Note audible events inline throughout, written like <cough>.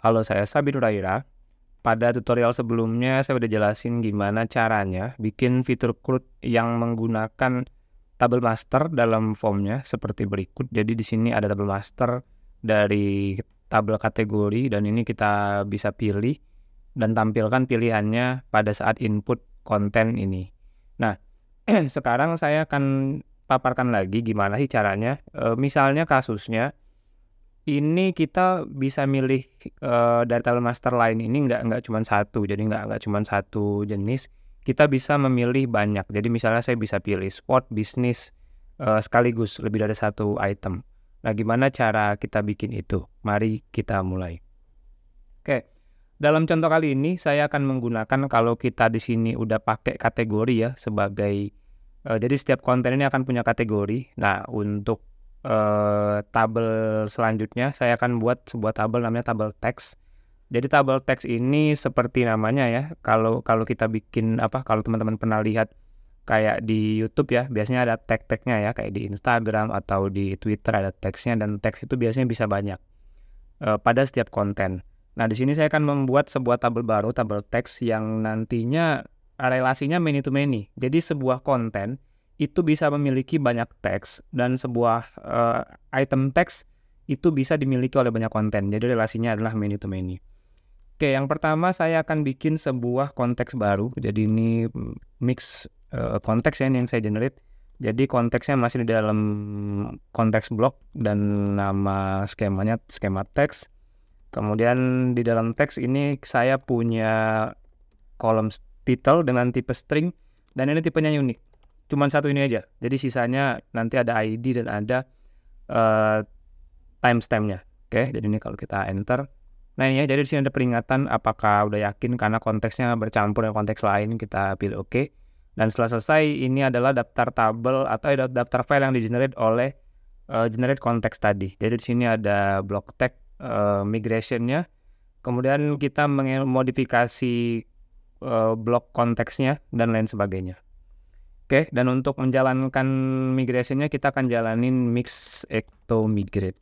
Halo, saya Sabi Nuraira. Pada tutorial sebelumnya saya sudah jelasin gimana caranya bikin fitur CRUD yang menggunakan tabel master dalam formnya seperti berikut. Jadi di sini ada tabel master dari tabel kategori dan ini kita bisa pilih dan tampilkan pilihannya pada saat input konten ini. Nah, <clears throat> sekarang saya akan paparkan lagi gimana sih caranya. E, misalnya kasusnya ini kita bisa milih uh, dari talent master lain ini nggak nggak cuma satu jadi nggak nggak cuma satu jenis kita bisa memilih banyak jadi misalnya saya bisa pilih sport bisnis uh, sekaligus lebih dari satu item nah gimana cara kita bikin itu mari kita mulai oke dalam contoh kali ini saya akan menggunakan kalau kita di sini udah pakai kategori ya sebagai uh, jadi setiap konten ini akan punya kategori nah untuk Eh, tabel selanjutnya saya akan buat sebuah tabel namanya tabel teks. Jadi tabel teks ini seperti namanya ya. Kalau kalau kita bikin apa kalau teman-teman pernah lihat kayak di YouTube ya, biasanya ada tag-tagnya ya kayak di Instagram atau di Twitter ada teksnya dan teks itu biasanya bisa banyak e, pada setiap konten. Nah, di sini saya akan membuat sebuah tabel baru, tabel teks yang nantinya relasinya many to many. Jadi sebuah konten itu bisa memiliki banyak teks dan sebuah uh, item teks itu bisa dimiliki oleh banyak konten. Jadi relasinya adalah many to many. Oke, yang pertama saya akan bikin sebuah konteks baru. Jadi ini mm, mix uh, ya yang saya generate. Jadi konteksnya masih di dalam konteks blog dan nama skemanya skema teks. Kemudian di dalam teks ini saya punya kolom title dengan tipe string dan ini tipenya unik cuma satu ini aja. Jadi sisanya nanti ada ID dan ada uh, timestampnya. Oke, okay, jadi ini kalau kita enter. Nah ini ya, jadi di sini ada peringatan apakah udah yakin karena konteksnya bercampur dengan konteks lain kita pilih oke. Okay. Dan setelah selesai ini adalah daftar tabel atau daftar file yang di generate oleh uh, generate konteks tadi. Jadi di sini ada block tag uh, migrationnya. Kemudian kita modifikasi uh, blok konteksnya dan lain sebagainya. Oke, okay, dan untuk menjalankan migrasinya kita akan jalanin mix ecto migrate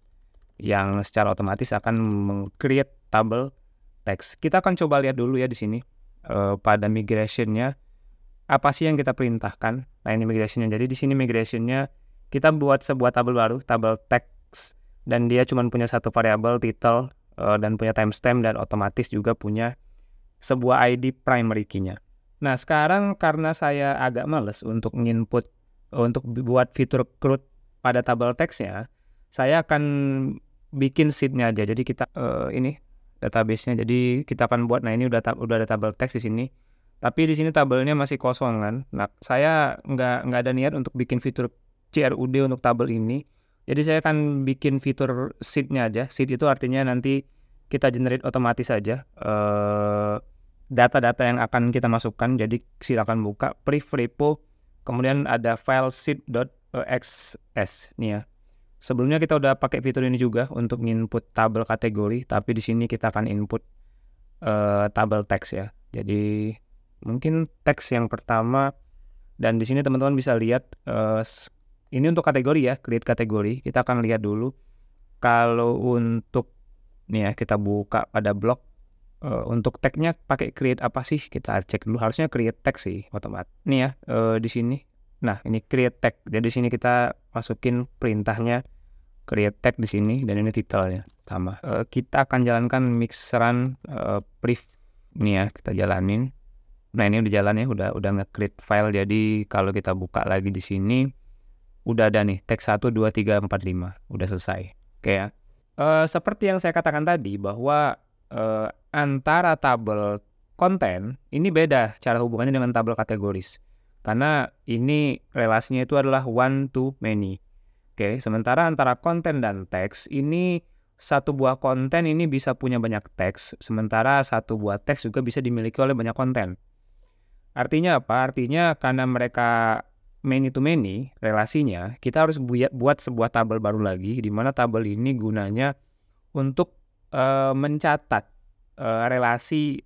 yang secara otomatis akan mengcreate tabel teks. Kita akan coba lihat dulu ya di sini uh, pada migrationnya apa sih yang kita perintahkan. Nah ini migrationnya. Jadi di sini migrationnya kita buat sebuah tabel baru, tabel teks dan dia cuma punya satu variabel title uh, dan punya timestamp dan otomatis juga punya sebuah ID primary key-nya. Nah sekarang karena saya agak males untuk nginput untuk buat fitur CRUD pada tabel teksnya, saya akan bikin sheetnya aja. Jadi kita uh, ini databasenya. Jadi kita akan buat. Nah ini udah udah ada tabel teks di sini. Tapi di sini tabelnya masih kosong kan. Nah saya nggak nggak ada niat untuk bikin fitur CRUD untuk tabel ini. Jadi saya akan bikin fitur sheetnya aja. Sheet itu artinya nanti kita generate otomatis saja. Uh, eh, data-data yang akan kita masukkan. Jadi silakan buka brief repo, kemudian ada file sheet.xs nih ya. Sebelumnya kita udah pakai fitur ini juga untuk input tabel kategori, tapi di sini kita akan input uh, tabel teks ya. Jadi mungkin teks yang pertama dan di sini teman-teman bisa lihat uh, ini untuk kategori ya, create kategori. Kita akan lihat dulu kalau untuk nih ya kita buka pada blog uh, untuk tagnya pakai create apa sih kita cek dulu harusnya create tag sih otomat nih ya uh, di sini nah ini create tag jadi di sini kita masukin perintahnya create tag di sini dan ini titelnya sama uh, kita akan jalankan mixeran uh, brief nih ya kita jalanin nah ini udah jalan ya udah udah nge-create file jadi kalau kita buka lagi di sini udah ada nih tag 1 2 3 4 5 udah selesai oke okay, ya uh, seperti yang saya katakan tadi bahwa uh, antara tabel konten ini beda cara hubungannya dengan tabel kategoris. Karena ini relasinya itu adalah one to many. Oke, sementara antara konten dan teks ini satu buah konten ini bisa punya banyak teks, sementara satu buah teks juga bisa dimiliki oleh banyak konten. Artinya apa? Artinya karena mereka many to many relasinya, kita harus buat sebuah tabel baru lagi di mana tabel ini gunanya untuk uh, mencatat uh, relasi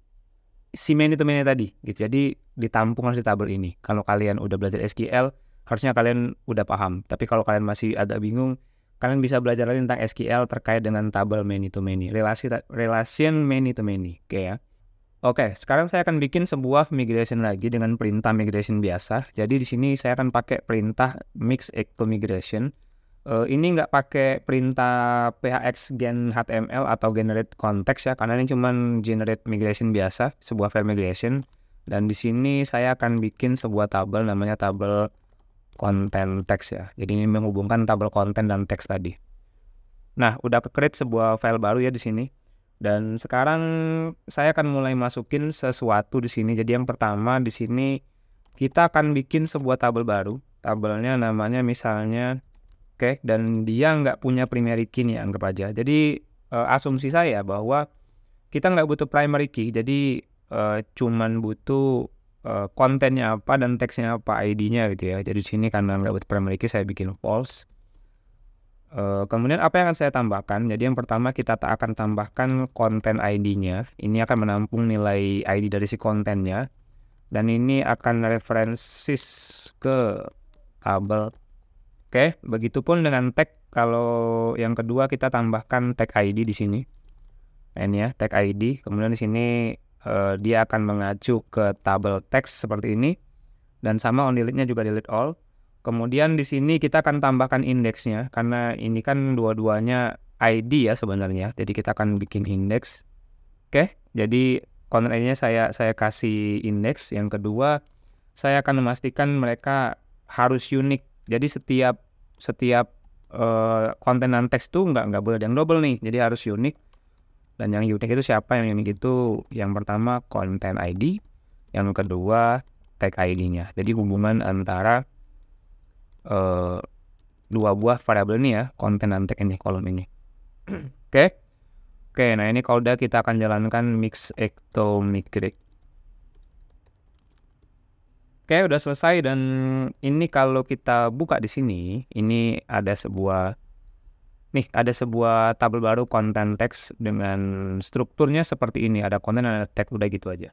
si many itu many tadi gitu. Jadi ditampung harus di tabel ini. Kalau kalian udah belajar SQL, harusnya kalian udah paham. Tapi kalau kalian masih agak bingung, kalian bisa belajar lagi tentang SQL terkait dengan tabel many to many, relasi relation many to many, oke okay ya. Oke, okay, sekarang saya akan bikin sebuah migration lagi dengan perintah migration biasa. Jadi di sini saya akan pakai perintah mix equal migration uh, ini nggak pakai perintah phx gen html atau generate context ya karena ini cuman generate migration biasa sebuah file migration dan di sini saya akan bikin sebuah tabel namanya tabel konten teks ya jadi ini menghubungkan tabel konten dan teks tadi nah udah ke create sebuah file baru ya di sini dan sekarang saya akan mulai masukin sesuatu di sini jadi yang pertama di sini kita akan bikin sebuah tabel baru tabelnya namanya misalnya Oke, okay? dan dia nggak punya primary key nih anggap aja. Jadi uh, asumsi saya bahwa kita nggak butuh primary key, jadi uh, cuman butuh uh, kontennya apa dan teksnya apa, ID-nya gitu ya. Jadi sini karena nggak butuh primary key, saya bikin false. Uh, kemudian apa yang akan saya tambahkan? Jadi yang pertama kita tak akan tambahkan konten ID-nya. Ini akan menampung nilai ID dari si kontennya. Dan ini akan referensis ke tabel Oke, begitupun dengan tag kalau yang kedua kita tambahkan tag ID di sini. Nah, ini ya, tag ID. Kemudian di sini uh, dia akan mengacu ke tabel teks seperti ini dan sama on delete-nya juga delete all. Kemudian di sini kita akan tambahkan indeksnya karena ini kan dua-duanya ID ya sebenarnya. Jadi kita akan bikin indeks. Oke, jadi content ID-nya saya saya kasih indeks. Yang kedua, saya akan memastikan mereka harus unik jadi setiap setiap uh, konten dan teks tuh nggak nggak boleh yang double nih. Jadi harus unik. Dan yang unik itu siapa? Yang unik itu yang pertama konten ID, yang kedua tag ID-nya. Jadi hubungan antara uh, dua buah variabel ini ya, konten dan tag ini kolom ini. <clears throat> Oke. Oke, okay, nah ini kalau udah kita akan jalankan mix ecto migrate Oke, udah selesai dan ini kalau kita buka di sini, ini ada sebuah nih ada sebuah tabel baru konten teks dengan strukturnya seperti ini ada konten ada teks udah gitu aja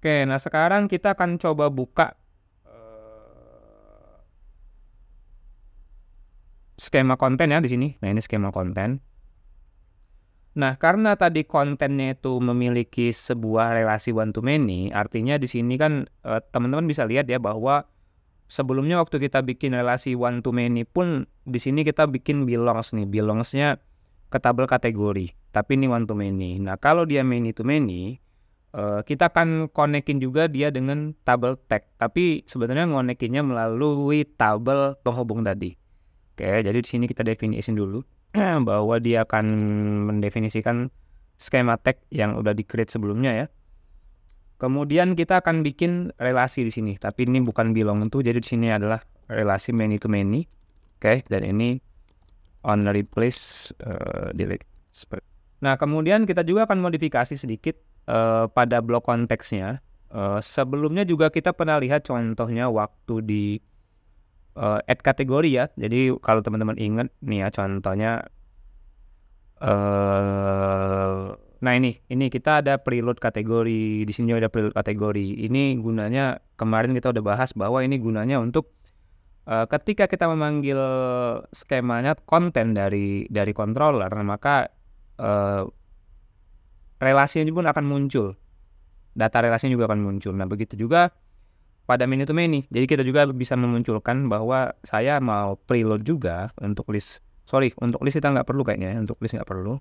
oke nah sekarang kita akan coba buka eh, skema konten ya di sini nah ini skema konten Nah, karena tadi kontennya itu memiliki sebuah relasi one to many, artinya di sini kan eh, teman-teman bisa lihat ya bahwa sebelumnya waktu kita bikin relasi one to many pun di sini kita bikin belongs nih, belongsnya ke tabel kategori, tapi ini one to many. Nah, kalau dia many to many, eh, kita akan konekin juga dia dengan tabel tag, tapi sebenarnya ngonekinnya melalui tabel penghubung tadi. Oke, jadi di sini kita definisin dulu. <clears throat> bahwa dia akan mendefinisikan skema tag yang udah di create sebelumnya ya. Kemudian kita akan bikin relasi di sini, tapi ini bukan belong itu jadi di sini adalah relasi many to many. Oke, okay, dan ini on replace uh, delete. Nah, kemudian kita juga akan modifikasi sedikit uh, pada blok konteksnya. Uh, eh, sebelumnya juga kita pernah lihat contohnya waktu di uh, add kategori ya. Jadi kalau teman-teman ingat nih ya contohnya uh, nah ini ini kita ada preload kategori di sini ada preload kategori. Ini gunanya kemarin kita udah bahas bahwa ini gunanya untuk uh, ketika kita memanggil skemanya konten dari dari controller maka uh, relasinya pun akan muncul. Data relasinya juga akan muncul. Nah, begitu juga pada menu to many. Jadi kita juga bisa memunculkan bahwa saya mau preload juga untuk list. Sorry, untuk list kita nggak perlu kayaknya. Ya, untuk list nggak perlu.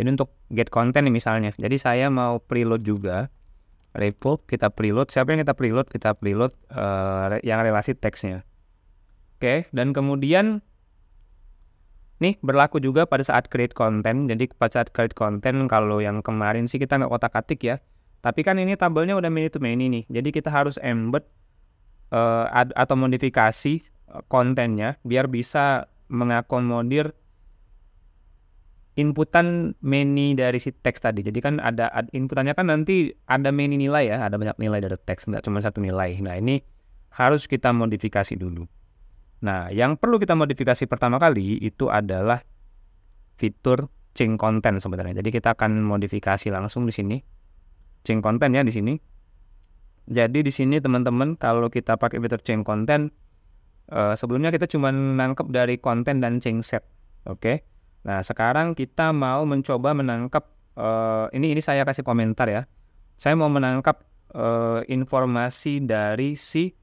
Jadi untuk get content misalnya. Jadi saya mau preload juga. Repo kita preload. Siapa yang kita preload? Kita preload uh, yang relasi teksnya. Oke, okay, dan kemudian nih berlaku juga pada saat create content. Jadi pada saat create content kalau yang kemarin sih kita nggak otak-atik ya. Tapi kan ini tabelnya udah many to many nih. Jadi kita harus embed Eh, ad, atau modifikasi eh, kontennya biar bisa mengakomodir inputan menu dari si teks tadi. Jadi kan ada inputannya kan nanti ada menu nilai ya, ada banyak nilai dari teks, nggak cuma satu nilai. Nah ini harus kita modifikasi dulu. Nah yang perlu kita modifikasi pertama kali itu adalah fitur change content sebenarnya. Jadi kita akan modifikasi langsung di sini, change content ya di sini. Jadi di sini teman-teman kalau kita pakai fitur chain content uh, sebelumnya kita cuma menangkap dari konten dan chain set. Oke. Okay? Nah, sekarang kita mau mencoba menangkap uh, eh, ini ini saya kasih komentar ya. Saya mau menangkap uh, informasi dari si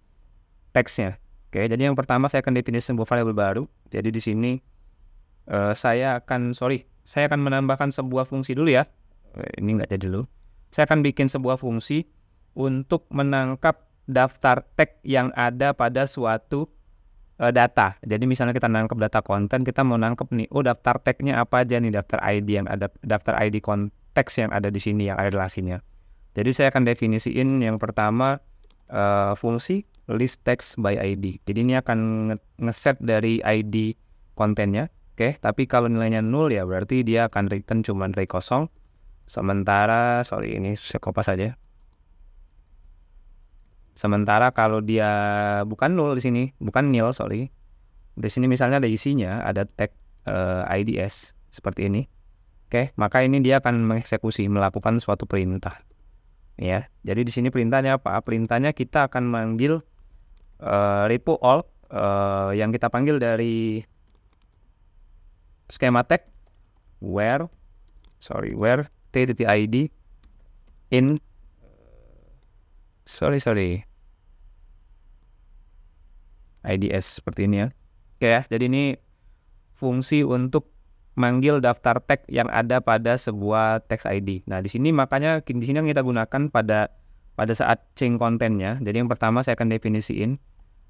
teksnya. Oke, okay? jadi yang pertama saya akan definisi sebuah variabel baru. Jadi di sini uh, saya akan sorry, saya akan menambahkan sebuah fungsi dulu ya. Ini nggak jadi dulu. Saya akan bikin sebuah fungsi untuk menangkap daftar tag yang ada pada suatu uh, data. Jadi misalnya kita nangkep data konten, kita mau nangkep nih, oh daftar tagnya apa aja nih, daftar ID yang ada, daftar ID konteks yang ada di sini, yang ada di relasinya. Jadi saya akan definisiin yang pertama uh, fungsi list text by ID. Jadi ini akan ngeset dari ID kontennya, oke? Okay? Tapi kalau nilainya nol ya berarti dia akan return cuma nilai kosong. Sementara, sorry ini saya kopas saja. Sementara kalau dia bukan null di sini, bukan nil sorry. Di sini misalnya ada isinya, ada tag uh, eh, IDS seperti ini. Oke, okay, maka ini dia akan mengeksekusi, melakukan suatu perintah. Ya, jadi di sini perintahnya apa? Perintahnya kita akan manggil uh, repo all uh, eh, yang kita panggil dari skema tag where sorry where t.id in sorry sorry IDS seperti ini ya. Oke ya, jadi ini fungsi untuk manggil daftar tag yang ada pada sebuah text ID. Nah, di sini makanya di sini yang kita gunakan pada pada saat change kontennya. Jadi yang pertama saya akan definisiin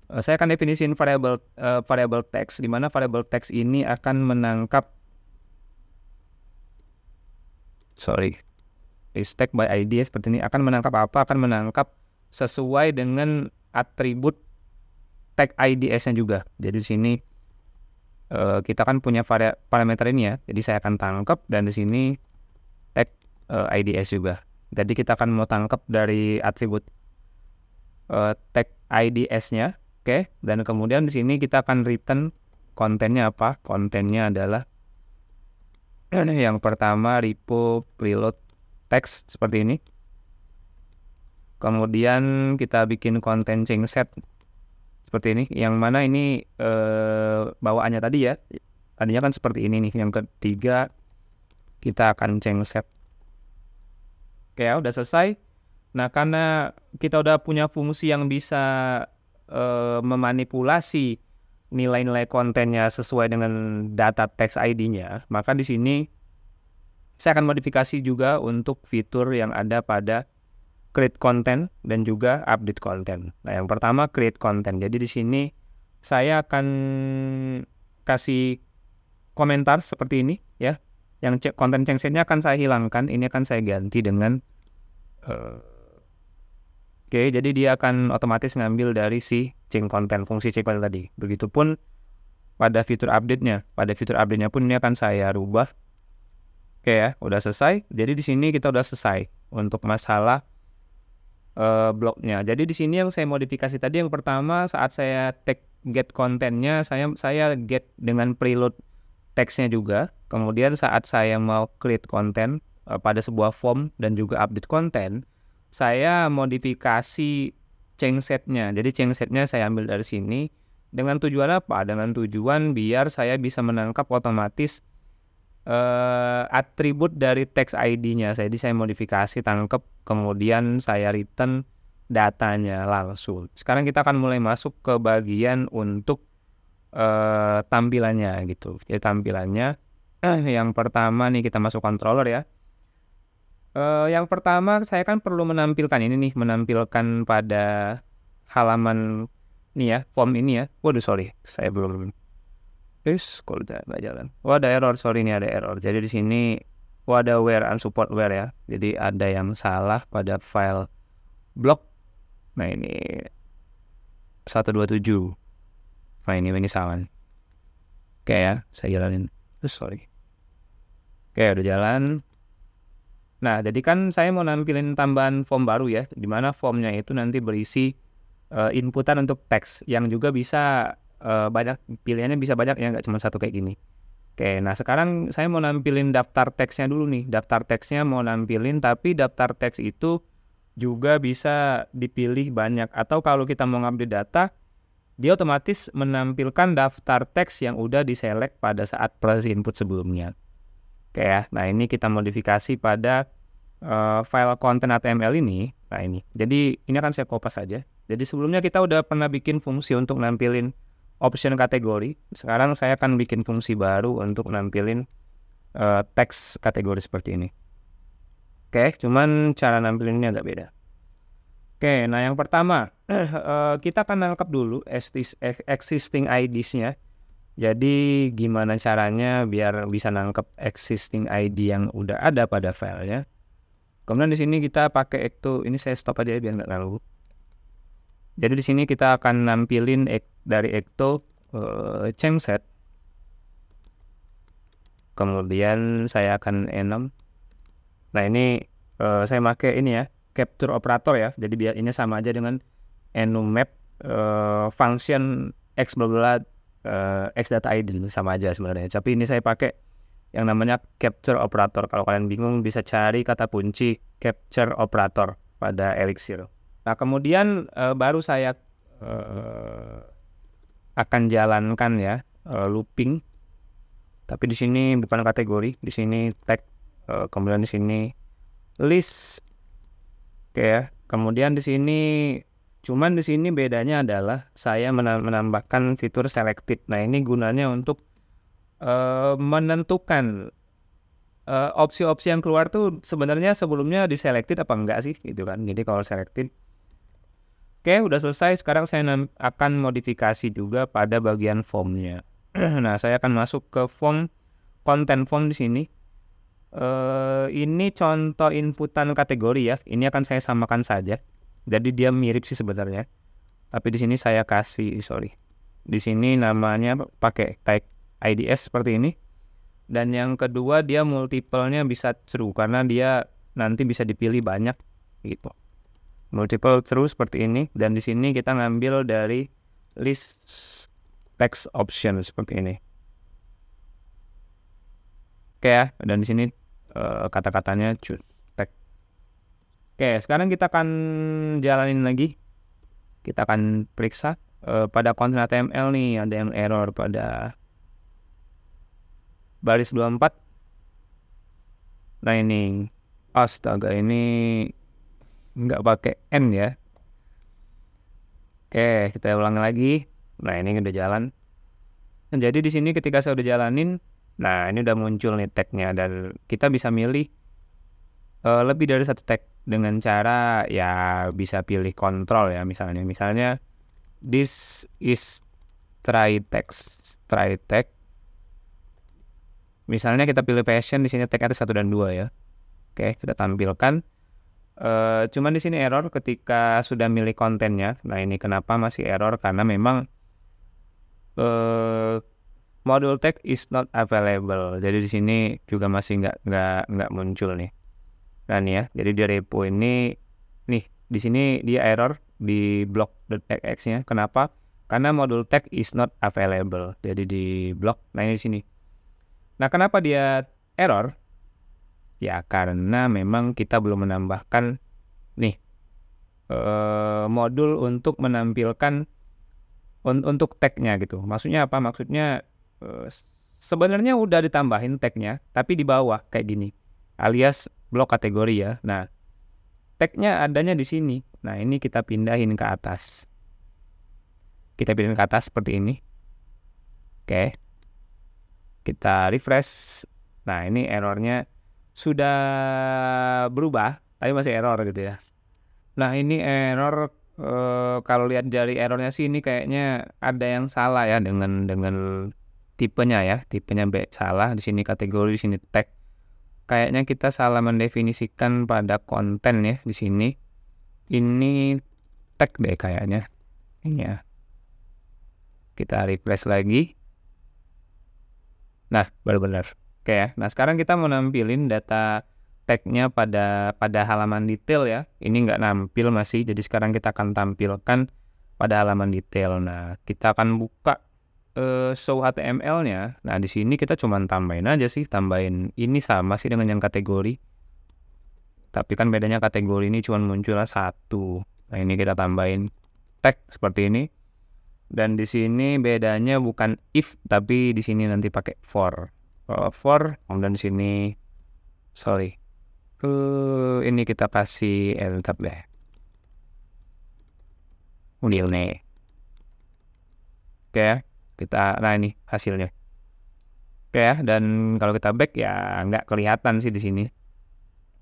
eh, saya akan definisiin variable uh, variable text di mana variable text ini akan menangkap sorry is tag by ID seperti ini akan menangkap apa? Akan menangkap sesuai dengan atribut tag IDS-nya juga. Jadi di sini uh, kita kan punya parameter ini ya. Jadi saya akan tangkap dan di sini tag uh, eh, IDS juga. Jadi kita akan mau tangkap dari atribut uh, tag IDS-nya, oke? Okay? Dan kemudian di sini kita akan return kontennya apa? Kontennya adalah <clears throat> yang pertama repo preload text seperti ini. Kemudian kita bikin konten change set seperti ini yang mana ini eh, bawaannya tadi ya tadinya kan seperti ini nih yang ketiga kita akan set oke ya udah selesai nah karena kita udah punya fungsi yang bisa eh, memanipulasi nilai-nilai kontennya sesuai dengan data text ID-nya maka di sini saya akan modifikasi juga untuk fitur yang ada pada create content dan juga update content. Nah, yang pertama create content. Jadi di sini saya akan kasih komentar seperti ini ya. Yang cek konten cengsetnya akan saya hilangkan, ini akan saya ganti dengan uh, Oke, okay, jadi dia akan otomatis ngambil dari si ceng konten fungsi ceng konten tadi. Begitupun pada fitur update-nya, pada fitur update-nya pun ini akan saya rubah. Oke okay, ya, udah selesai. Jadi di sini kita udah selesai untuk masalah uh, blognya. Jadi di sini yang saya modifikasi tadi yang pertama saat saya tag get kontennya saya saya get dengan preload teksnya juga. Kemudian saat saya mau create konten uh, eh, pada sebuah form dan juga update konten, saya modifikasi change setnya. Jadi change setnya saya ambil dari sini. Dengan tujuan apa? Dengan tujuan biar saya bisa menangkap otomatis uh, atribut dari text ID-nya. Jadi saya modifikasi, tangkap kemudian saya return datanya langsung. Sekarang kita akan mulai masuk ke bagian untuk uh, tampilannya gitu. Jadi tampilannya eh, <clears throat> yang pertama nih kita masuk controller ya. Uh, yang pertama saya kan perlu menampilkan ini nih, menampilkan pada halaman nih ya, form ini ya. Waduh sorry, saya belum Is kalau nggak jalan. Oh ada error, sorry ini ada error. Jadi di sini oh ada where unsupport where ya. Jadi ada yang salah pada file blog. Nah ini 127. Nah ini ini salah. Oke ya, saya jalanin. Oh, sorry. Oke udah jalan. Nah jadi kan saya mau nampilin tambahan form baru ya. Dimana formnya itu nanti berisi eh, inputan untuk teks yang juga bisa uh, banyak pilihannya bisa banyak ya nggak cuma satu kayak gini. Oke, nah sekarang saya mau nampilin daftar teksnya dulu nih. Daftar teksnya mau nampilin, tapi daftar teks itu juga bisa dipilih banyak. Atau kalau kita mau ngambil data, dia otomatis menampilkan daftar teks yang udah diseleksi pada saat proses input sebelumnya. Oke ya, nah ini kita modifikasi pada uh, file konten HTML ini. Nah ini, jadi ini akan saya copas saja. Jadi sebelumnya kita udah pernah bikin fungsi untuk nampilin option kategori. Sekarang saya akan bikin fungsi baru untuk nampilin uh, teks kategori seperti ini. Oke, okay, cuman cara nampilinnya agak beda. Oke, okay, nah yang pertama uh, <clears throat> kita akan nangkep dulu eh, existing IDs-nya. Jadi gimana caranya biar bisa nangkep existing ID yang udah ada pada filenya. Kemudian di sini kita pakai itu, ini saya stop aja ya, biar nggak terlalu Jadi di sini kita akan nampilin dari ecto uh, eh, change set kemudian saya akan enam nah ini uh, saya pakai ini ya capture operator ya jadi biar ini sama aja dengan enum map uh, eh, function x blablabla uh, x data id sama aja sebenarnya tapi ini saya pakai yang namanya capture operator kalau kalian bingung bisa cari kata kunci capture operator pada elixir nah kemudian uh, baru saya uh, akan jalankan ya eh, looping. Tapi di sini bukan kategori, di sini tag, eh, kemudian di sini list. Oke ya. Kemudian di sini cuman di sini bedanya adalah saya menambahkan fitur selected. Nah, ini gunanya untuk eh, menentukan opsi-opsi yang keluar tuh sebenarnya sebelumnya di apa enggak sih gitu kan. Jadi kalau selected Oke, udah selesai. Sekarang saya akan modifikasi juga pada bagian formnya. <clears throat> nah, saya akan masuk ke form konten form di sini. Uh, ini contoh inputan kategori ya. Ini akan saya samakan saja. Jadi dia mirip sih sebenarnya. Tapi di sini saya kasih sorry. Di sini namanya pakai tag IDS seperti ini. Dan yang kedua dia multiple nya bisa true karena dia nanti bisa dipilih banyak gitu multiple true seperti ini dan di sini kita ngambil dari list text option seperti ini. Oke ya, dan di sini uh, kata-katanya cut text. Oke, sekarang kita akan jalanin lagi. Kita akan periksa uh, pada konten HTML nih ada yang error pada baris 24 nah ini astaga ini nggak pakai N ya. Oke, kita ulang lagi. Nah, ini udah jalan. Nah, jadi di sini ketika saya udah jalanin, nah ini udah muncul nih tag-nya dan kita bisa milih uh, lebih dari satu tag dengan cara ya bisa pilih kontrol ya misalnya. Misalnya this is try text, try tag. Misalnya kita pilih fashion di sini tag ada satu dan dua ya. Oke, kita tampilkan. Eh, cuman di sini error ketika sudah milih kontennya. Nah ini kenapa masih error karena memang uh, modul tag is not available. Jadi di sini juga masih nggak nggak nggak muncul nih. Nah ya, jadi di repo ini nih di sini dia error di block.txt-nya. Kenapa? Karena modul tag is not available. Jadi di block. Nah ini di sini. Nah kenapa dia error? Ya karena memang kita belum menambahkan nih eh, modul untuk menampilkan un untuk tagnya gitu. Maksudnya apa? Maksudnya eh, sebenarnya udah ditambahin tagnya, tapi di bawah kayak gini, alias blok kategori ya. Nah tagnya adanya di sini. Nah ini kita pindahin ke atas. Kita pindahin ke atas seperti ini. Oke. Kita refresh. Nah ini errornya sudah berubah tapi masih error gitu ya. Nah ini error e, kalau lihat dari errornya sih ini kayaknya ada yang salah ya dengan dengan tipenya ya tipenya B salah di sini kategori di sini tag kayaknya kita salah mendefinisikan pada konten ya di sini ini tag deh kayaknya ini ya kita refresh lagi nah baru benar Oke ya. Nah, sekarang kita mau nampilin data tag-nya pada pada halaman detail ya. Ini nggak nampil masih, jadi sekarang kita akan tampilkan pada halaman detail. Nah, kita akan buka uh, show HTML-nya. Nah, di sini kita cuma tambahin aja sih, tambahin ini sama sih dengan yang kategori. Tapi kan bedanya kategori ini cuma munculnya satu. Nah, ini kita tambahin tag seperti ini. Dan di sini bedanya bukan if, tapi di sini nanti pakai for uh, for kemudian sini sorry uh, ini kita kasih enter deh ya. unil nih oke okay, kita nah ini hasilnya oke okay, dan kalau kita back ya nggak kelihatan sih di sini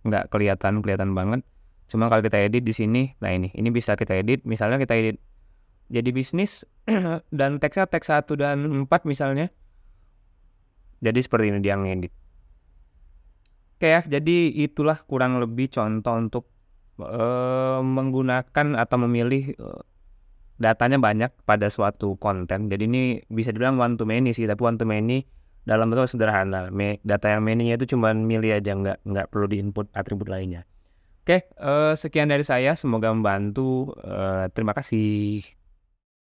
nggak kelihatan kelihatan banget cuma kalau kita edit di sini nah ini ini bisa kita edit misalnya kita edit jadi bisnis <clears throat> dan teksnya teks 1 dan 4 misalnya jadi seperti ini dia ngedit. Oke ya, jadi itulah kurang lebih contoh untuk uh, menggunakan atau memilih uh, datanya banyak pada suatu konten. Jadi ini bisa dibilang one to many sih, tapi one to many dalam bentuk sederhana. Data yang many itu cuma milih aja, nggak nggak perlu diinput atribut lainnya. Oke, uh, sekian dari saya. Semoga membantu. Uh, terima kasih.